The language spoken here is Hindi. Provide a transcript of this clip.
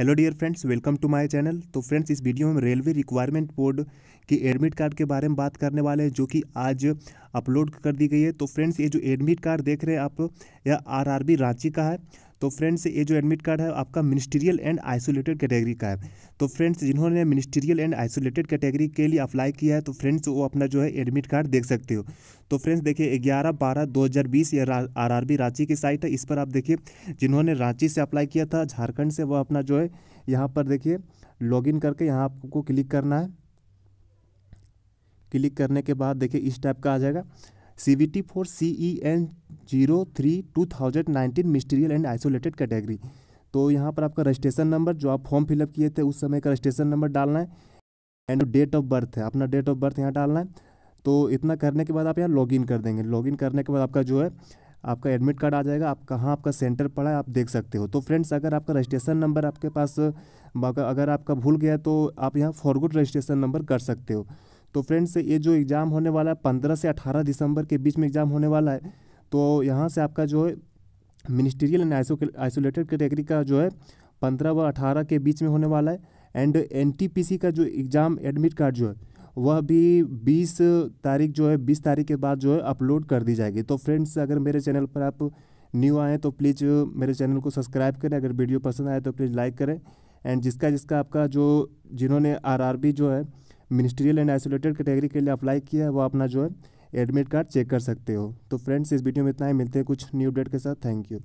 hello dear friends welcome to my channel तो फ्रेंड्स इस वीडियो में रेलवे रिक्वायरमेंट बोर्ड की एडमिट कार्ड के बारे में बात करने वाले हैं जो कि आज अपलोड कर दी गई है तो फ्रेंड्स ये जो एडमिट कार्ड देख रहे हैं आप यह आरआरबी रांची का है तो फ्रेंड्स ये जो एडमिट कार्ड है आपका मिनिस्ट्रियल एंड आइसोलेटेड कैटेगरी का है तो फ्रेंड्स जिन्होंने मिनिस्ट्रियल एंड आइसोलेटेड कैटेगरी के लिए अप्लाई किया है तो फ्रेंड्स वो अपना जो है एडमिट कार्ड देख सकते हो तो फ्रेंड्स देखिए ग्यारह बारह दो हज़ार बीस ये आर आर बी रांची की साइट है इस पर आप देखिए जिन्होंने रांची से अप्लाई किया था झारखंड से वह अपना जो है यहाँ पर देखिए लॉगिन करके यहाँ आपको क्लिक करना है क्लिक करने के बाद देखिए इस टाइप का आ जाएगा C V T four C E N zero three two thousand nineteen ministerial and isolated category तो यहाँ पर आपका रजिस्ट्रेशन नंबर जो आप फॉर्म फिलअप किए थे उस समय का रजिस्ट्रेशन नंबर डालना है एंड डेट ऑफ बर्थ है अपना डेट ऑफ बर्थ यहाँ डालना है तो इतना करने के बाद आप यहाँ लॉगिन कर देंगे लॉगिन करने के बाद आपका जो है आपका एडमिट कार्ड आ जाएगा आप कहाँ आपका सेंटर पड़ा है आप देख सकते हो तो फ्रेंड्स अगर आपका रजिस्ट्रेशन नंबर आपके पास अगर आपका भूल गया तो आप यहाँ फॉरगुड रजिस्ट्रेशन नंबर कर सकते हो तो फ्रेंड्स ये जो एग्ज़ाम होने वाला है पंद्रह से अठारह दिसंबर के बीच में एग्ज़ाम होने वाला है तो यहाँ से आपका जो है ministerial and iso isolated category का जो है पंद्रह व अठारह के बीच में होने वाला है एंड एन का जो एग्ज़ाम एडमिट कार्ड जो है वह भी बीस तारीख जो है बीस तारीख के बाद जो है अपलोड कर दी जाएगी तो फ्रेंड्स अगर मेरे चैनल पर आप न्यू आएँ तो प्लीज़ मेरे चैनल को सब्सक्राइब करें अगर वीडियो पसंद आए तो प्लीज़ लाइक करें एंड जिसका जिसका आपका जो जिन्होंने आरआरबी जो है मिनिस्ट्रियल एंड आइसोलेटेड कैटेगरी के लिए अप्लाई किया है वो अपना जो है एडमिट कार्ड चेक कर सकते हो तो फ्रेंड्स इस वीडियो में इतना ही मिलते हैं कुछ न्यू अपडेट के साथ थैंक यू